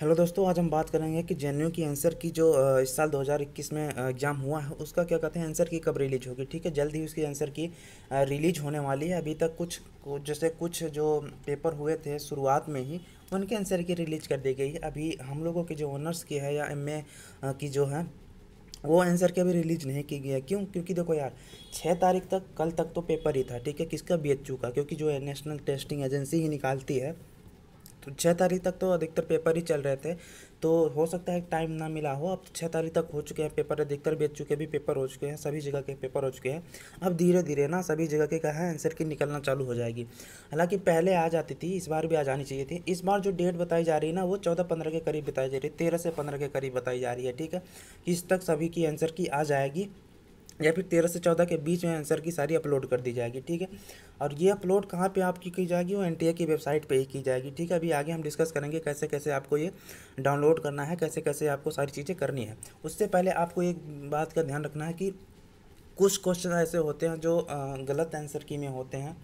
hello दोस्तों आज हम बात करेंगे कि जे की आंसर की जो इस साल 2021 में एग्ज़ाम हुआ है उसका क्या कहते हैं आंसर की कब रिलीज होगी ठीक है जल्द ही उसकी आंसर की रिलीज होने वाली है अभी तक कुछ जैसे कुछ जो पेपर हुए थे शुरुआत में ही उनके आंसर की रिलीज कर दी गई है अभी हम लोगों की जो ऑनर्स की है या एम की जो है वो आंसर के अभी रिलीज नहीं की गई है क्यों क्योंकि देखो यार छः तारीख तक कल तक तो पेपर ही था ठीक है किसका बी एच का क्योंकि जो है नेशनल टेस्टिंग एजेंसी ही निकालती है छः तारीख तक तो अधिकतर पेपर ही चल रहे थे तो हो सकता है टाइम ना मिला हो अब छः तारीख तक हो चुके हैं पेपर अधिकतर बेच चुके भी पेपर हो चुके हैं सभी जगह के पेपर हो चुके हैं अब धीरे धीरे ना सभी जगह के कहा है आंसर की निकलना चालू हो जाएगी हालांकि पहले आ जाती थी इस बार भी आ जानी चाहिए थी इस बार जो डेट बताई जा रही है ना वो चौदह पंद्रह के करीब बताई जा रही है तेरह से पंद्रह के करीब बताई जा रही है ठीक है इस तक सभी की आंसर की आ जाएगी या फिर तेरह से चौदह के बीच में आंसर की सारी अपलोड कर दी जाएगी ठीक है और ये अपलोड कहाँ पे आपकी की जाएगी वो एन की वेबसाइट पे ही की जाएगी ठीक है अभी आगे हम डिस्कस करेंगे कैसे कैसे आपको ये डाउनलोड करना है कैसे कैसे आपको सारी चीज़ें करनी है उससे पहले आपको एक बात का ध्यान रखना है कि कुछ क्वेश्चन ऐसे होते हैं जो गलत आंसर की में होते हैं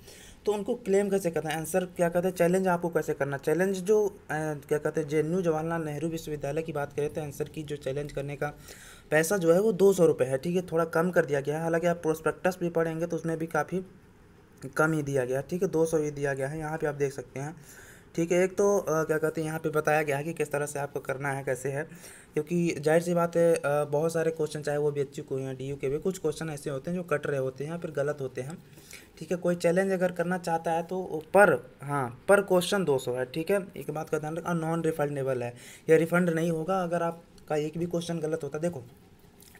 तो उनको क्लेम कैसे करना है आंसर क्या कहते हैं चैलेंज आपको कैसे करना चैलेंज जो क्या कहते हैं जे जवाहरलाल नेहरू विश्वविद्यालय की बात करें तो आंसर की जो चैलेंज करने का पैसा जो है वो दो सौ रुपये है ठीक है थोड़ा कम कर दिया गया है हालांकि आप प्रोस्पेक्टस भी पढ़ेंगे तो उसमें भी काफ़ी कम ही दिया गया ठीक है दो सौ ही दिया गया है यहाँ पर आप देख सकते हैं ठीक है एक तो आ, क्या कहते हैं यहाँ पे बताया गया है कि किस तरह से आपको करना है कैसे है क्योंकि जाहिर सी बात है बहुत सारे क्वेश्चन चाहे वो बी को या डी यू के भी कुछ क्वेश्चन ऐसे होते हैं जो कट रहे होते हैं या फिर गलत होते हैं ठीक है कोई चैलेंज अगर करना चाहता है तो पर हाँ पर क्वेश्चन दो सौ है ठीक है एक बात का ध्यान रखा नॉन रिफंडेबल है या रिफंड नहीं होगा अगर आपका एक भी क्वेश्चन गलत होता देखो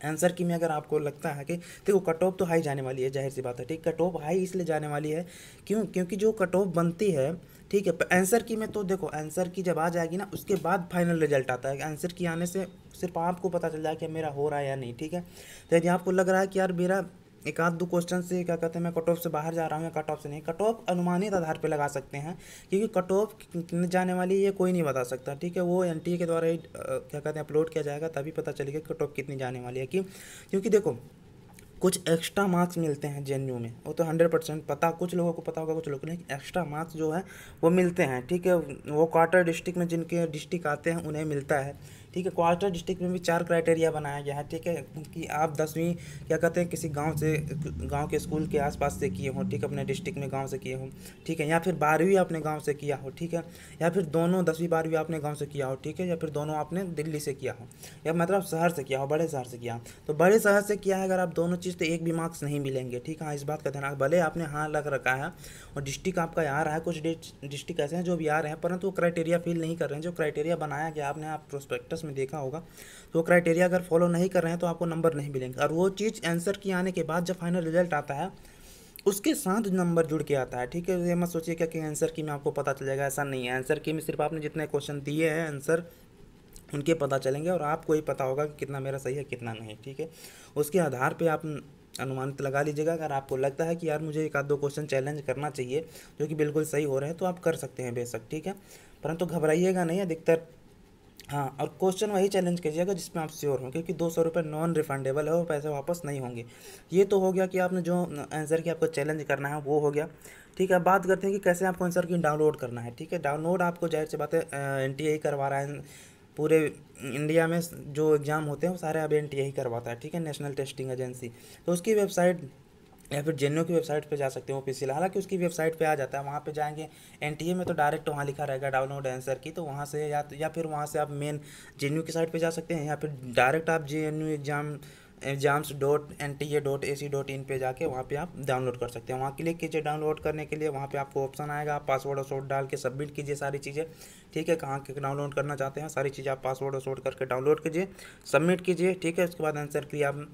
आंसर की में अगर आपको लगता है कि देखो कट ऑफ तो हाई जाने वाली है जाहिर सी बात है ठीक कट ऑफ हाई इसलिए जाने वाली है क्यों क्योंकि जो कट ऑफ बनती है ठीक है आंसर की में तो देखो आंसर की जब आ जाएगी ना उसके बाद फाइनल रिजल्ट आता है आंसर की आने से सिर्फ आपको पता चल जाएगा कि मेरा हो रहा है या नहीं ठीक है तो यदि आपको लग रहा है कि यार मेरा एक आध दो क्वेश्चन से क्या कहते हैं मैं कट ऑफ से बाहर जा रहा हूँ या कट ऑफ से नहीं कट ऑफ अनुमानित आधार पर लगा सकते हैं क्योंकि कट ऑफ कितने जाने वाली ये कोई नहीं बता सकता ठीक है वो एन के द्वारा ही क्या कहते हैं अपलोड किया जाएगा तभी पता चलेगा कट ऑफ कितनी जाने वाली है कि क्योंकि देखो कुछ एक्स्ट्रा मार्क्स मिलते हैं जे में वो तो हंड्रेड परसेंट पता कुछ लोगों को पता होगा कुछ लोगों को नहीं एक्स्ट्रा मार्क्स जो है वो मिलते हैं ठीक है वो क्वार्टर डिस्ट्रिक्ट में जिनके डिस्ट्रिक्ट आते हैं उन्हें मिलता है ठीक है क्वार्टर डिस्ट्रिक्ट में भी चार क्राइटेरिया बनाया गया है ठीक है कि आप दसवीं क्या कहते हैं किसी गांव से गांव के स्कूल के आसपास से किए हो ठीक है अपने डिस्ट्रिक्ट में गांव से किए हो ठीक है या फिर बारहवीं आपने गांव से किया हो ठीक है या फिर दोनों दसवीं बारहवीं आपने गाँव से किया हो ठीक है या फिर दोनों आपने दिल्ली से किया हो या मतलब शहर से किया हो बड़े शहर से किया तो बड़े शहर से किया है अगर आप दोनों चीज़ तो एक भी मार्क्स नहीं मिलेंगे ठीक है हाँ, इस बात का ध्यान भले आपने हाँ लग रखा है और डिस्ट्रिक्ट आपका यहाँ रहा है कुछ डिस्ट्रिक्ट ऐसे हैं जो भी आ रहे हैं परंतु वो क्राइटेरिया फिल नहीं कर रहे हैं जो क्राइटेरिया बनाया गया आपने आप प्रोस्पेक्टस उसमें देखा होगा तो क्राइटेरिया अगर फॉलो नहीं कर रहे हैं तो आपको नंबर नहीं मिलेंगे और वो चीज़ आंसर की आने के बाद जब फाइनल रिजल्ट आता है उसके साथ नंबर जुड़ के आता है ठीक है तो ये मत क्या कि आंसर की में आपको पता चलेगा ऐसा नहीं है आंसर की में सिर्फ आपने जितने क्वेश्चन दिए हैं आंसर उनके पता चलेंगे और आपको ही पता होगा कि कितना मेरा सही है कितना नहीं ठीक है उसके आधार पे आप अनुमानित लगा लीजिएगा अगर आपको लगता है कि यार मुझे एक आध दो क्वेश्चन चैलेंज करना चाहिए जो कि बिल्कुल सही हो रहे हैं तो आप कर सकते हैं बेशक ठीक है परंतु घबराइएगा नहीं अधिकतर हाँ और क्वेश्चन वही चैलेंज कीजिएगा जिसमें आप श्योर हों क्योंकि दो सौ रुपये नॉन रिफंडेबल है और पैसे वापस नहीं होंगे ये तो हो गया कि आपने जो आंसर की आपको चैलेंज करना है वो हो गया ठीक है बात करते हैं कि कैसे आपको आंसर की डाउनलोड करना है ठीक है डाउनलोड आपको जाहिर सी बात है एन टी आई करवा रहा है पूरे इंडिया में जो एग्ज़ाम होते हैं वो सारे अब एन टी आई करवाता है ठीक है नेशनल टेस्टिंग एजेंसी तो उसकी वेबसाइट या फिर जे की वेबसाइट पे जा सकते हैं ऑफिशियल हालांकि उसकी वेबसाइट पे आ जाता है वहाँ पे जाएंगे एन में तो डायरेक्ट वहाँ लिखा रहेगा डाउनलोड आंसर की तो वहाँ से या या फिर वहाँ से आप मेन जे की साइट पे जा सकते हैं या फिर डायरेक्ट आप J exam exams dot N T A dot A C dot in पर जाके वहाँ पर आप डाउनलोड कर सकते हैं वहाँ क्लिक कीजिए डाउनलोड करने के लिए वहाँ पे आपको ऑप्शन आएगा आप पासवर्ड और शोट डाल के सबमिट कीजिए सारी चीज़ें ठीक है कहाँ के डाउनलोड करना चाहते हैं सारी चीज़ें आप पासवर्ड और शोट करके डाउनलोड कीजिए सबमिट कीजिए ठीक है उसके बाद आंसर के लिए आप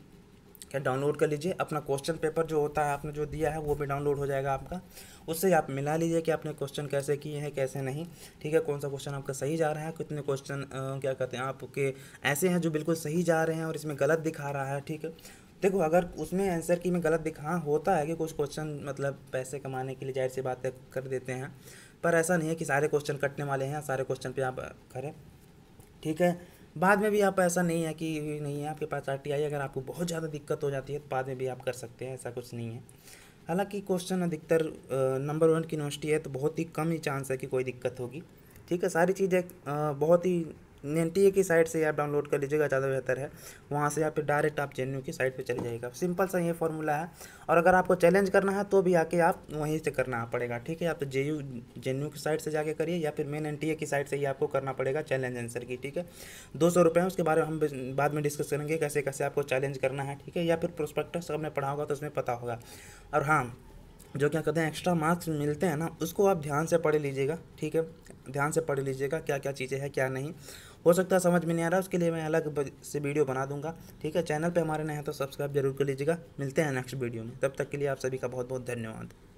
क्या डाउनलोड कर लीजिए अपना क्वेश्चन पेपर जो होता है आपने जो दिया है वो भी डाउनलोड हो जाएगा आपका उससे आप मिला लीजिए कि आपने क्वेश्चन कैसे किए हैं कैसे नहीं ठीक है कौन सा क्वेश्चन आपका सही जा रहा है कितने क्वेश्चन क्या कहते हैं आपके ऐसे हैं जो बिल्कुल सही जा रहे हैं और इसमें गलत दिखा रहा है ठीक है देखो अगर उसमें आंसर की में गलत दिखा होता है कि कुछ क्वेश्चन मतलब पैसे कमाने के लिए जाहिर सी बातें कर देते हैं पर ऐसा नहीं है कि सारे क्वेश्चन कटने वाले हैं सारे क्वेश्चन पे आप करें ठीक है बाद में भी आप ऐसा नहीं है कि नहीं है आपके पास आर टी आई अगर आपको बहुत ज़्यादा दिक्कत हो जाती है तो बाद में भी आप कर सकते हैं ऐसा कुछ नहीं है हालांकि क्वेश्चन अधिकतर नंबर वन की यूनिवर्सिटी है तो बहुत ही कम ही चांस है कि कोई दिक्कत होगी ठीक है सारी चीज़ें बहुत ही एन की साइट से आप डाउनलोड कर लीजिएगा ज़्यादा बेहतर है वहाँ से आप डायरेक्ट आप जे की साइट पर चले जाइएगा सिंपल सा ये फॉर्मूला है और अगर आपको चैलेंज करना है तो भी आके आप वहीं से करना पड़ेगा ठीक है आप तो जे यू जे की साइट से जाके करिए या फिर मेन एन की साइट से ही आपको करना पड़ेगा चैलेंज आंसर की ठीक है दो सौ रुपये उसके बारे में हम बाद में डिस्कस करेंगे कैसे कैसे आपको चैलेंज करना है ठीक है या फिर प्रोस्पेक्टस हमने पढ़ा होगा तो उसमें पता होगा और हाँ जो क्या कहते हैं एक्स्ट्रा मार्क्स मिलते हैं ना उसको आप ध्यान से पढ़ लीजिएगा ठीक है ध्यान से पढ़ लीजिएगा क्या क्या चीज़ें हैं क्या नहीं हो सकता है समझ में नहीं आ रहा है उसके लिए मैं अलग से वीडियो बना दूंगा ठीक है चैनल पर हमारे नए हैं तो सब्सक्राइब जरूर कर लीजिएगा मिलते हैं नेक्स्ट वीडियो में तब तक के लिए आप सभी का बहुत बहुत धन्यवाद